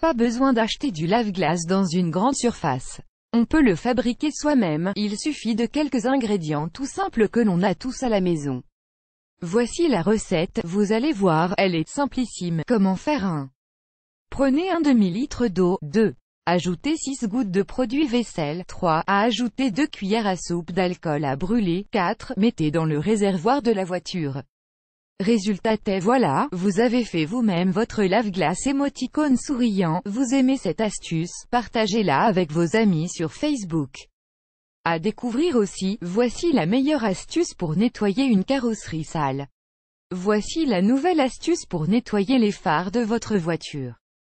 Pas besoin d'acheter du lave-glace dans une grande surface. On peut le fabriquer soi-même, il suffit de quelques ingrédients tout simples que l'on a tous à la maison. Voici la recette, vous allez voir, elle est simplissime, comment faire un Prenez un demi-litre d'eau, 2. Ajoutez 6 gouttes de produit vaisselle, 3. À ajouter 2 cuillères à soupe d'alcool à brûler, 4. Mettez dans le réservoir de la voiture. Résultat est voilà, vous avez fait vous-même votre lave-glace émoticône souriant, vous aimez cette astuce, partagez-la avec vos amis sur Facebook. À découvrir aussi, voici la meilleure astuce pour nettoyer une carrosserie sale. Voici la nouvelle astuce pour nettoyer les phares de votre voiture.